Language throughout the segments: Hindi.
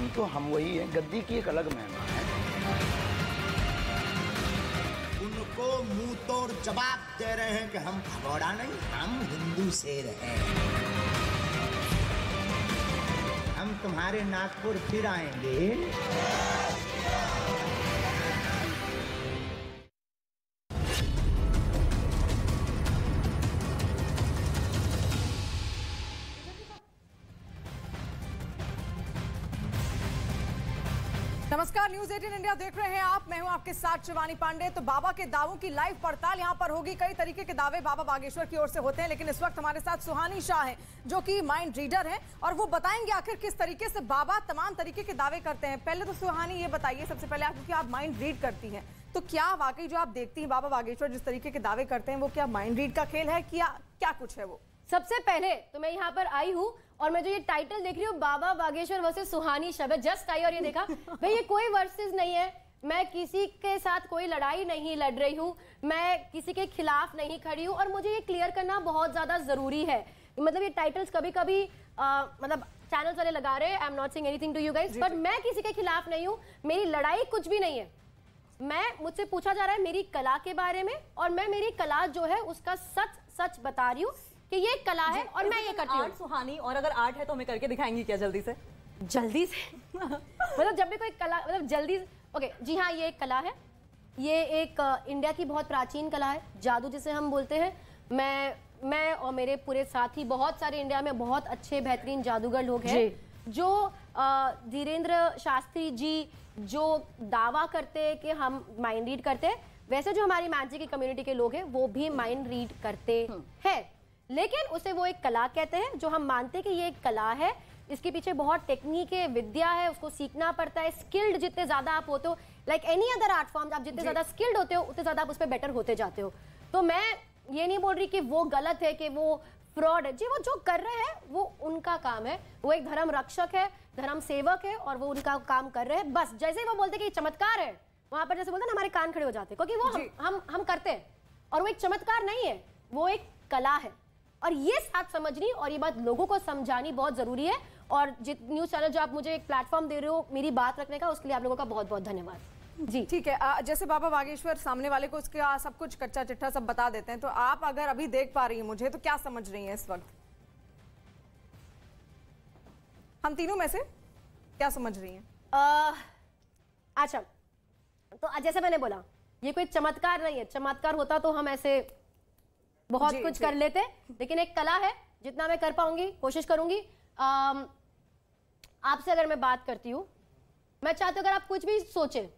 हम तो हम वही हैं गद्दी की एक अलग महिमा है उनको मुंह तोड़ जवाब दे रहे हैं कि हम खगौड़ा नहीं हम हिंदू शेर हैं हम तुम्हारे नागपुर फिर आएंगे नमस्कार न्यूज एटीन इंडिया देख रहे हैं आप मैं हूं आपके साथ शिवानी पांडे तो बाबा के दावों की लाइव पड़ताल यहां पर होगी कई तरीके के दावे बाबा बागेश्वर की ओर से होते हैं लेकिन इस वक्त हमारे साथ सुहानी शाह हैं जो कि माइंड रीडर हैं और वो बताएंगे आखिर किस तरीके से बाबा तमाम तरीके के दावे करते हैं पहले तो सुहानी ये बताइए सबसे पहले आप क्योंकि आप माइंड रीड करती है तो क्या वाकई जो आप देखती है बाबा बागेश्वर जिस तरीके के दावे करते हैं वो क्या माइंड रीड का खेल है क्या क्या कुछ है वो सबसे पहले तो मैं यहाँ पर आई हूँ और मैं जो ये टाइटल देख रही हूँ बाबा बागेश्वर वर्सेज सुहानी शब्द जस्ट आई और ये देखा भाई ये कोई वर्सेज नहीं है मैं किसी के साथ कोई लड़ाई नहीं लड़ रही हूँ मैं किसी के खिलाफ नहीं खड़ी हूँ और मुझे ये क्लियर करना बहुत ज़्यादा ज़रूरी है मतलब ये टाइटल्स कभी कभी आ, मतलब चैनल्स वाले लगा रहे I am not sing anything to you guys but मैं किसी के खिलाफ नहीं हूँ मेरी लड़ाई कुछ भी नहीं है मैं मुझसे पूछा जा रहा है मेरी कला के बारे में और मैं मेरी कला जो है उसका सच सच बता रही हूँ कि ये एक कला है और मैं ये करती हूँ सुहानी और अगर आर्ट है तो हमें करके दिखाएंगी क्या जल्दी से जल्दी से मतलब जब भी कोई कला मतलब जल्दी ओके जी हाँ ये एक कला है ये एक इंडिया की बहुत प्राचीन कला है जादू जिसे हम बोलते हैं मैं मैं और मेरे पूरे साथी बहुत सारे इंडिया में बहुत अच्छे बेहतरीन जादूगर लोग हैं जो धीरेन्द्र शास्त्री जी जो दावा करते कि हम माइंड रीड करते हैं वैसे जो हमारी मैजिक की कम्युनिटी के लोग हैं वो भी माइंड रीड करते हम्म। हैं लेकिन उसे वो एक कला कहते हैं जो हम मानते हैं कि ये एक कला है इसके पीछे बहुत टेक्निक है विद्या है उसको सीखना पड़ता है स्किल्ड जितने ज़्यादा आप होते हो like any other art form आप जितने ज़्यादा स्किल्ड होते हो उतने ज़्यादा आप उस पर बेटर होते जाते हो तो मैं ये नहीं बोल रही कि वो गलत है कि वो फ्रॉड है जी वो जो कर रहे हैं वो उनका काम है वो एक धर्म रक्षक है धर्म सेवक है और वो उनका काम कर रहे हैं बस जैसे वो बोलते कि चमत्कार है वहां पर जैसे बोलते ना हमारे कान खड़े हो जाते हैं क्योंकि वो हम हम करते हैं और वो एक चमत्कार नहीं है वो एक कला है और ये साथ समझनी और ये बात लोगों को समझानी बहुत जरूरी है और जित न्यूज चैनल जो आप मुझे एक प्लेटफॉर्म दे रहे हो मेरी बात रखने का उसके लिए आप लोगों का बहुत बहुत धन्यवाद जी ठीक है जैसे बाबा बागेश्वर सामने वाले को आ, सब कुछ कच्चा चिट्ठा सब बता देते हैं तो आप अगर अभी देख पा रही हैं मुझे तो क्या समझ रही हैं इस वक्त हम तीनों में से क्या समझ रही हैं अच्छा तो जैसे मैंने बोला ये कोई चमत्कार नहीं है चमत्कार होता तो हम ऐसे बहुत जी, कुछ जी. कर लेते लेकिन एक कला है जितना मैं कर पाऊंगी कोशिश करूंगी आपसे अगर मैं बात करती हूँ मैं चाहती हूँ अगर आप कुछ भी सोचे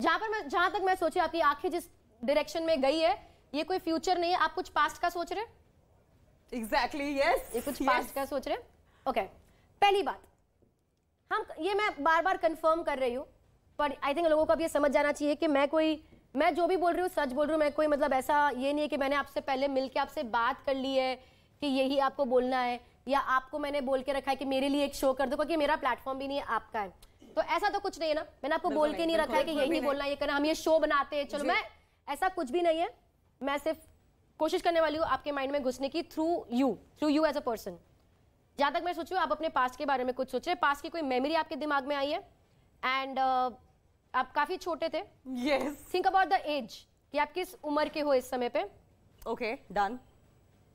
जहां पर मैं जहां तक मैं सोचे आपकी आंखें जिस डायरेक्शन में गई है ये कोई फ्यूचर नहीं है आप कुछ पास्ट का सोच रहे एग्जैक्टली exactly, yes, ये कुछ yes. पास्ट का सोच रहे ओके okay. पहली बात हम ये मैं बार बार कंफर्म कर रही हूँ पर आई थिंक लोगों को अब ये समझ जाना चाहिए कि मैं कोई मैं जो भी बोल रही हूँ सच बोल रही हूँ मैं कोई मतलब ऐसा ये नहीं है कि मैंने आपसे पहले मिल आपसे बात कर ली है कि यही आपको बोलना है या आपको मैंने बोल के रखा है कि मेरे लिए एक शो कर दो क्योंकि मेरा प्लेटफॉर्म भी नहीं है आपका है तो ऐसा तो कुछ नहीं है ना मैंने आपको बोल के नहीं रखा है कि यही बोलना ये करना हम ये शो बनाते हैं चलो मैं ऐसा कुछ भी नहीं है मैं सिर्फ कोशिश करने वाली हूँ आपके माइंड में घुसने की through you through you as a person जहाँ तक मैं सोचू आप अपने पास्ट के बारे में कुछ सोच रहे पास्ट की कोई मेमोरी आपके दिमाग में आई है एंड uh, आप काफी छोटे थे yes think about the age कि आप किस उम्र के हो इस समय पे ओके okay, डन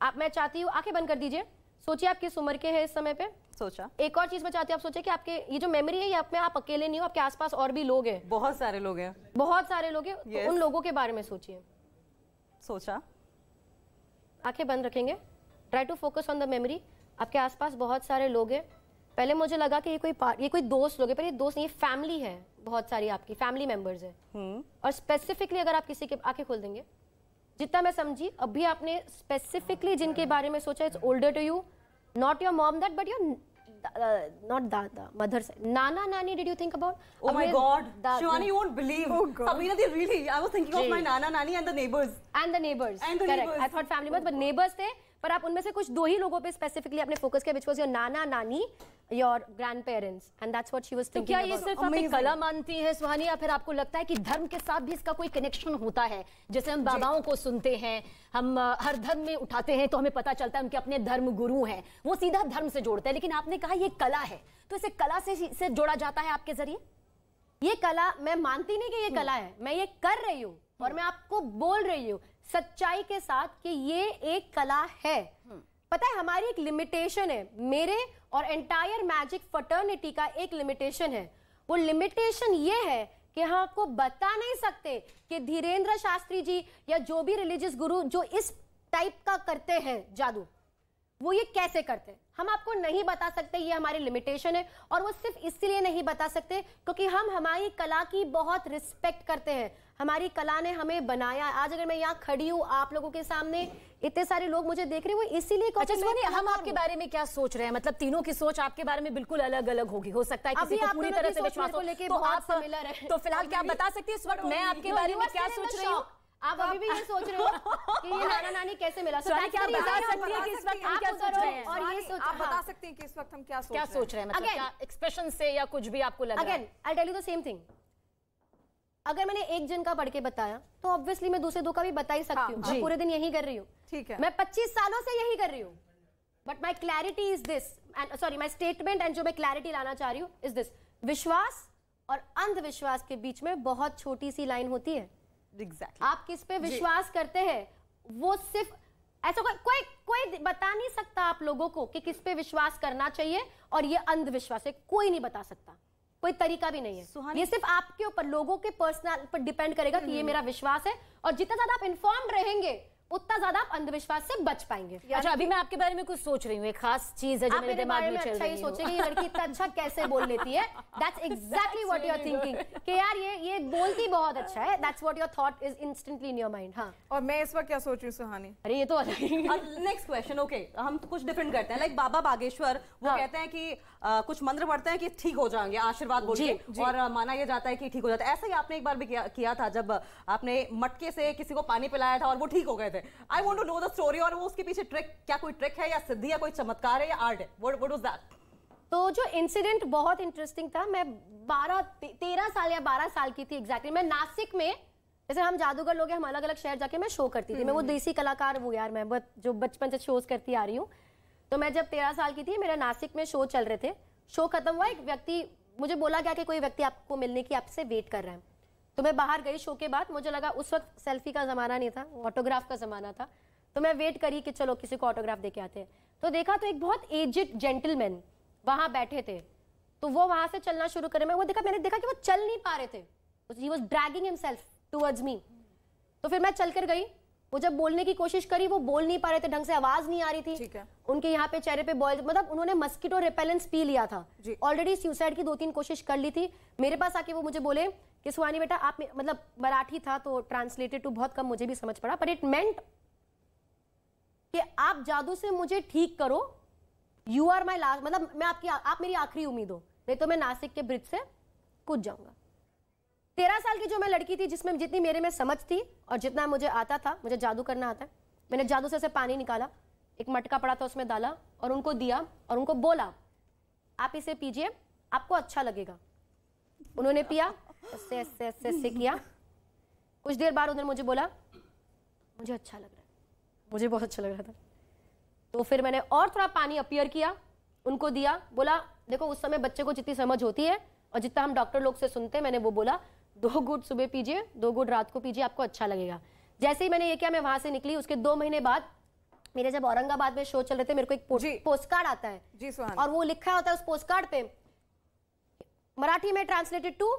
आप मैं चाहती हूँ आंखें बंद कर दीजिए सोचिए आप किस उम्र के हैं इस समय पे सोचा एक और चीज मैं चाहती हूँ आप सोचे कि आपके ये जो मेमोरी है ये आप में आप अकेले नहीं हो आपके आसपास और भी लोग हैं बहुत सारे लोग हैं बहुत सारे लोग हैं तो yes. तो उन लोगों के बारे में सोचिए सोचा आंखें बंद रखेंगे try to focus on the memory आपके आसपास बहुत सारे लोग हैं पहले मुझे लगा कि ये कोई ये कोई दोस्त लोग पर ये दोस्त नहीं ये फैमिली है बहुत सारी आपकी फैमिली मेंबर्स है और स्पेसिफिकली अगर आप किसी के आके खोल देंगे जितना मैं समझी अभी आपने स्पेसिफिकली जिनके बारे में सोचा it's older to you not your mom that but your not dada mother से nana nani did you think about oh my god Shivani you won't believe Amina di really I was thinking of my nana nani and the neighbours and the neighbours correct I thought family but neighbours थे पर आप उनमें से कुछ दो ही लोगों पे स्पेसिफिकली अपने फोकस किया because your nana nani your grandparents and that's what she was thinking क्या ये सिर्फ आप कला मानती हैं सुहानी या फिर आपको लगता है कि धर्म के साथ भी इसका कोई कनेक्शन होता है जैसे हम बाबाओं को सुनते हैं हम हर धर्म में उठाते हैं तो हमें पता चलता है उनके अपने धर्म गुरु हैं वो सीधा धर्म से जोड़ते हैं लेकिन आपने कहा ये कला है तो इसे कला से से जोड़ा जाता है आपके जरिए ये कला मैं मानती नहीं कि ये कला है मैं ये कर रही हूँ और मैं आपको बोल रही हूँ सच्चाई के साथ कि ये एक कला है हम्म। पता है हमारी एक लिमिटेशन है मेरे और एंटायर मैजिक फटर्निटी का एक लिमिटेशन है वो लिमिटेशन ये है कि हम आपको बता नहीं सकते कि धीरेन्द्र शास्त्री जी या जो भी रिलीजियस गुरु जो इस टाइप का करते हैं जादू वो ये कैसे करते हैं हम आपको नहीं बता सकते ये हमारी लिमिटेशन है और वो सिर्फ इसलिए नहीं बता सकते क्योंकि हम हमारी कला की बहुत रिस्पेक्ट करते हैं हमारी कला ने हमें बनाया आज अगर मैं यहाँ खड़ी हूँ आप लोगों के सामने इतने सारे लोग मुझे देख रहे हैं वो इसीलिए अच्छा हम आपके बारे में क्या सोच रहे हैं मतलब तीनों की सोच आपके बारे में बिल्कुल अलग अलग होगी हो सकता है किसी को पूरी तरह से विश्वास हो तो, तो फिलहाल क्या बता सकती है इस वक्त तो मैं आपके तो बारे में क्या सोच रही हूँ आप अभी भी ये सोच रहे हो कि ये नाना नानी कैसे मिला so क्या आप बता सकती है कि इस वक्त हम क्या तो सोच रहे हैं और ये सोच आप बता हाँ। सकते हैं कि इस वक्त हम क्या सोच क्या सोच रहे हैं मतलब क्या एक्सप्रेशन से या कुछ भी आपको लग रहा है again I tell you the same thing अगर मैंने एक जन का पढ़ के बताया तो ऑब्वियसली मैं दूसरे दो का भी बता ही सकती हाँ, हूँ पूरे दिन यही कर रही हूँ ठीक है मैं 25 सालों से यही कर रही हूँ but my clarity is this and sorry my statement and जो मैं क्लैरिटी लाना चाह रही हूँ इज दिस विश्वास और अंधविश्वास के बीच में बहुत छोटी सी लाइन होती है exactly. आप किस पे विश्वास करते हैं वो सिर्फ ऐसा कोई कोई कोई बता नहीं सकता आप लोगों को कि किस पे विश्वास करना चाहिए और ये अंधविश्वास है कोई नहीं बता सकता कोई तरीका भी नहीं है ये सिर्फ आपके ऊपर लोगों के पर्सनल पर डिपेंड करेगा कि ये हम्म। मेरा विश्वास है और जितना ज्यादा आप इन्फॉर्म रहेंगे उतना ज्यादा आप अंधविश्वास से बच पाएंगे अच्छा अभी मैं आपके बारे में कुछ सोच रही हूँ एक खास चीज है जो मेरे दिमाग में चल अच्छा ही सोचेगी लड़की इतना अच्छा कैसे बोल लेती है that's exactly what you are thinking कि यार ये ये बोलती बहुत अच्छा है that's what your thought is instantly in your mind हाँ और मैं इस वक्त क्या सोच रही हूँ सुहानी अरे ये तो नेक्स्ट क्वेश्चन ओके हम कुछ डिफरेंट करते हैं लाइक बाबा बागेश्वर वो हाँ। कहते हैं कि कुछ मंत्र पढ़ते हैं कि ठीक हो जाएंगे आशीर्वाद बोल के और माना यह जाता है कि ठीक हो जाता है ऐसा ही आपने एक बार भी किया था जब आपने मटके से किसी को पानी पिलाया था और वो ठीक हो गए थे I want to know the story और वो उसके पीछे ट्रिक क्या कोई ट्रिक है या सिद्धि या कोई चमत्कार है या आर्ट है व्हाट व्हाट वाज दैट तो जो इंसिडेंट बहुत इंटरेस्टिंग था मैं बारह तेरह साल या बारह साल की थी एग्जैक्टली exactly. मैं नासिक में जैसे हम जादूगर लोग हैं हम अलग अलग शहर जाके मैं शो करती थी मैं वो हम्म। देसी कलाकार हूँ यार मैं जो बचपन से शोज करती आ रही हूँ तो मैं जब तेरह साल की थी मेरा नासिक में शो चल रहे थे शो खत्म हुआ एक व्यक्ति मुझे बोला गया कि कोई व्यक्ति आपको मिलने की आपसे वेट कर रहा है तो मैं बाहर गई शो के बाद मुझे लगा उस वक्त सेल्फी का ज़माना नहीं था ऑटोग्राफ का ज़माना था तो मैं वेट करी कि चलो किसी को ऑटोग्राफ दे के आते हैं तो देखा तो एक बहुत एजिड जेंटलमैन वहां बैठे थे तो वो वहां से चलना शुरू करे मैं वो देखा मैंने देखा कि वो चल नहीं पा रहे थे he was dragging himself towards me तो फिर मैं चलकर गई वो जब बोलने की कोशिश करी वो बोल नहीं पा रहे थे ढंग से आवाज नहीं आ रही थी ठीक है। उनके यहाँ पे चेहरे पे बॉयल मतलब उन्होंने मस्किटो रिपेलेंस पी लिया था ऑलरेडी सुसाइड की दो तीन कोशिश कर ली थी मेरे पास आके वो मुझे बोले कि सुहानी बेटा आप मतलब मराठी था तो ट्रांसलेटेड टू बहुत कम मुझे भी समझ पड़ा बट इट मेंट कि आप जादू से मुझे ठीक करो यू आर माई लास्ट मतलब मैं आपकी आप मेरी आखिरी उम्मीद हो नहीं तो मैं नासिक के ब्रिज से कूद जाऊंगा तेरह साल की जो मैं लड़की थी जिसमें जितनी मेरे में समझ थी और जितना मुझे आता था मुझे जादू करना आता है मैंने जादू से ऐसे पानी निकाला एक मटका पड़ा था उसमें डाला और उनको दिया और उनको बोला आप इसे पीजिए आपको अच्छा लगेगा उन्होंने पिया ऐसे ऐसे ऐसे ऐसे किया कुछ देर बाद उन्होंने मुझे बोला मुझे अच्छा लग रहा है मुझे बहुत अच्छा लग रहा था तो फिर मैंने और थोड़ा पानी अपियर किया उनको दिया बोला देखो उस समय बच्चे को जितनी समझ होती है और जितना हम डॉक्टर लोग से सुनते हैं मैंने वो बोला दो गुट सुबह पीजिए दो गुट रात को पीजिए आपको अच्छा लगेगा जैसे ही मैंने ये किया मैं वहां से निकली उसके दो महीने बाद मेरे जब औरंगाबाद में शो चल रहे थे मेरे को एक पोस्ट, पोस्ट कार्ड आता है जी और वो लिखा होता है उस पोस्ट कार्ड पे मराठी में ट्रांसलेटेड टू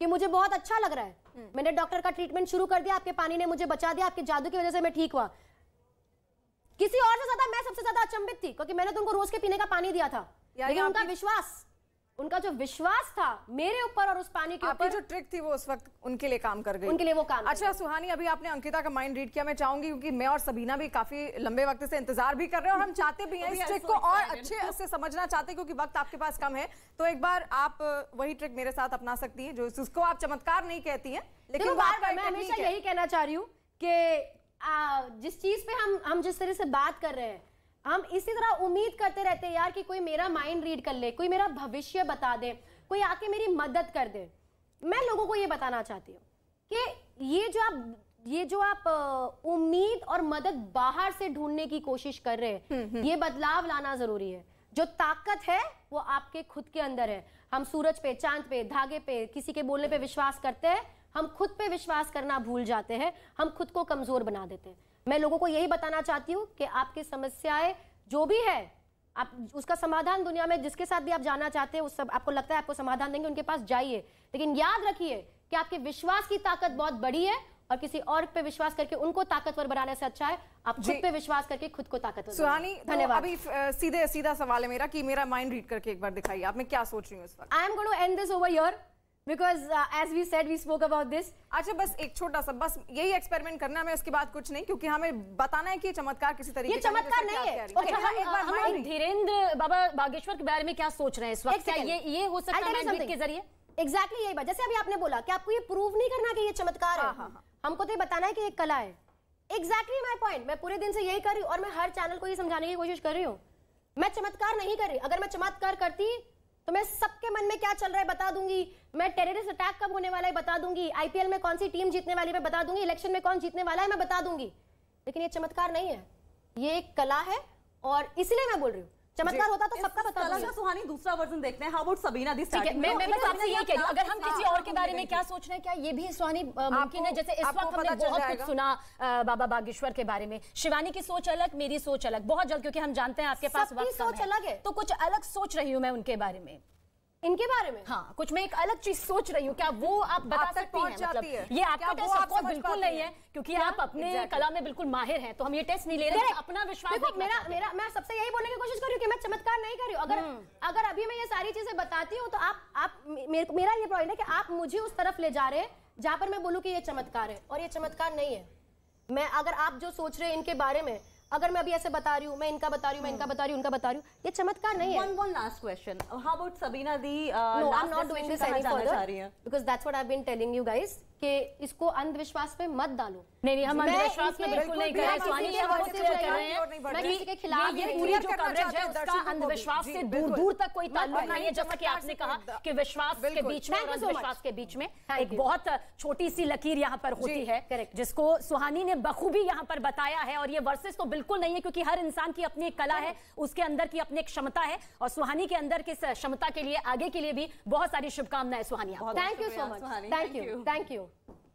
कि मुझे बहुत अच्छा लग रहा है हम्म। मैंने डॉक्टर का ट्रीटमेंट शुरू कर दिया आपके पानी ने मुझे बचा दिया आपके जादू की वजह से मैं ठीक हुआ किसी और से ज्यादा मैं सबसे ज्यादा अचंबित थी क्योंकि मैंने तुमको तो रोज के पीने का पानी दिया था लेकिन उनका विश्वास उनका जो विश्वास था मेरे ऊपर और उस पानी के ऊपर जो ट्रिक थी वो उस वक्त उनके लिए काम कर गई उनके लिए वो काम अच्छा सुहानी अभी आपने अंकिता का माइंड रीड किया मैं चाहूंगी क्योंकि मैं और सबीना भी काफी लंबे वक्त से इंतजार भी कर रहे हैं और हम चाहते भी हैं इस ट्रिक को और अच्छे से समझना चाहते क्योंकि वक्त आपके पास कम है तो एक बार आप वही ट्रिक मेरे साथ अपना सकती है जो उसको आप चमत्कार नहीं कहती है लेकिन बार बार मैं हमेशा यही कहना चाह रही हूँ कि जिस चीज पे हम हम जिस तरह से बात कर रहे हैं हम इसी तरह उम्मीद करते रहते हैं यार कि कोई मेरा माइंड रीड कर ले कोई मेरा भविष्य बता दे कोई आके मेरी मदद कर दे मैं लोगों को ये बताना चाहती हूँ कि ये जो आप ये जो आप उम्मीद और मदद बाहर से ढूंढने की कोशिश कर रहे हैं हम्म, हम्म। ये बदलाव लाना जरूरी है जो ताकत है वो आपके खुद के अंदर है हम सूरज पे चांद पे धागे पे किसी के बोलने पे विश्वास करते हैं हम खुद पे विश्वास करना भूल जाते हैं हम खुद को कमजोर बना देते हैं मैं लोगों को यही बताना चाहती हूँ कि आपकी समस्याएं जो भी है आप उसका समाधान दुनिया में जिसके साथ भी आप जाना चाहते हैं उस सब आपको लगता है आपको समाधान देंगे उनके पास जाइए लेकिन याद रखिए कि आपके विश्वास की ताकत बहुत बड़ी है और किसी और पे विश्वास करके उनको ताकतवर बनाने से अच्छा है आप खुद पे विश्वास करके खुद को ताकतवर सुहानी तो धन्यवाद अभी सीधे सीधा सवाल है मेरा कि मेरा माइंड रीड करके एक बार दिखाइए आप मैं क्या सोच रही हूँ इस I am going to end this over your because as we said we spoke about this अच्छा बस एक छोटा सा बस यही एक्सपेरिमेंट करना है हमें उसके बाद कुछ नहीं क्योंकि हमें बताना है कि चमत्कार किसी तरीके ये चमत्कार नहीं है okay, अच्छा हम, हम, हम धीरेन्द्र बाबा बागेश्वर के बारे में क्या सोच रहे हैं इस वक्त क्या ये ये हो सकता है के जरिए एग्जैक्टली यही बात जैसे अभी आपने बोला कि आपको ये प्रूव नहीं करना कि ये चमत्कार है हाँ, हाँ, हाँ। हमको तो ये बताना है कि ये कला है एग्जैक्टली माई पॉइंट मैं पूरे दिन से यही कर रही हूँ और मैं हर चैनल को ये समझाने की कोशिश कर रही हूँ मैं चमत्कार नहीं कर रही अगर मैं चमत्कार करती तो मैं सबके मन में क्या चल रहा है बता दूंगी मैं टेररिस्ट अटैक कब होने वाला है बता दूंगी आईपीएल में कौन सी टीम जीतने वाली मैं बता दूंगी इलेक्शन में कौन जीतने वाला है मैं बता दूंगी लेकिन ये चमत्कार नहीं है ये एक कला है और इसलिए मैं बोल रही हूँ चमत्कार होता तो सबका पता लगा सुहानी दूसरा वर्जन देखते हैं हाउ अबाउट सबीना दिस मैं मैं बस आपसे ये कह रही अगर हम किसी और के बारे में क्या सोच रहे हैं क्या ये भी सुहानी मुमकिन है जैसे इस वक्त हमने बहुत कुछ सुना बाबा बागेश्वर के बारे में शिवानी की सोच अलग मेरी सोच अलग बहुत जल्द क्योंकि हम जानते हैं आपके पास वक्त सोच अलग है तो कुछ अलग सोच रही हूँ मैं उनके बारे में इनके बारे में हाँ कुछ मैं एक अलग चीज सोच रही हूँ क्या वो आप बता सकती हैं मतलब है? ये आपका टेस्ट आपको बिल्कुल नहीं है, क्योंकि हाँ, आप अपने exactly. कला में बिल्कुल माहिर हैं तो हम ये टेस्ट नहीं ले रहे हैं तो अपना विश्वास देखो मेरा मेरा मैं सबसे यही बोलने की कोशिश कर रही हूँ कि मैं चमत्कार नहीं कर रही हूँ अगर हम्म। अगर अभी मैं ये सारी चीजें बताती हूँ तो आप आप मेरा ये पॉइंट है कि आप मुझे उस तरफ ले जा रहे हैं जहाँ पर मैं बोलूँ की ये चमत्कार है और ये चमत्कार नहीं है मैं अगर आप जो सोच रहे हैं इनके बारे में अगर मैं अभी ऐसे बता रही हूँ मैं इनका बता रही हूँ मैं इनका हम्म। बता रही हूँ उनका बता रही हूँ ये चमत्कार नहीं है one last question how about Sabina di because that's what I been telling you guys कि इसको अंधविश्वास में मत डालो नहीं नहीं हम अंधविश्वास में बिल्कुल नहीं कर रहे स्वामी हम से वो रहे हैं मैं किसी के खिलाफ ये पूरी जो कवरेज है उसका अंधविश्वास से दूर दूर तक कोई ताल्लुक नहीं है जैसा कि आपने कहा कि विश्वास के बीच में और अंधविश्वास के बीच में एक बहुत छोटी सी लकीर यहाँ पर होती है जिसको सुहानी ने बखूबी यहाँ पर बताया है और ये वर्सेस तो बिल्कुल नहीं है क्योंकि हर इंसान की अपनी एक कला है उसके अंदर की अपनी एक क्षमता है और सुहानी के अंदर की क्षमता के लिए आगे के लिए भी बहुत सारी शुभकामनाएं Suhani thank you so much thank you thank you you.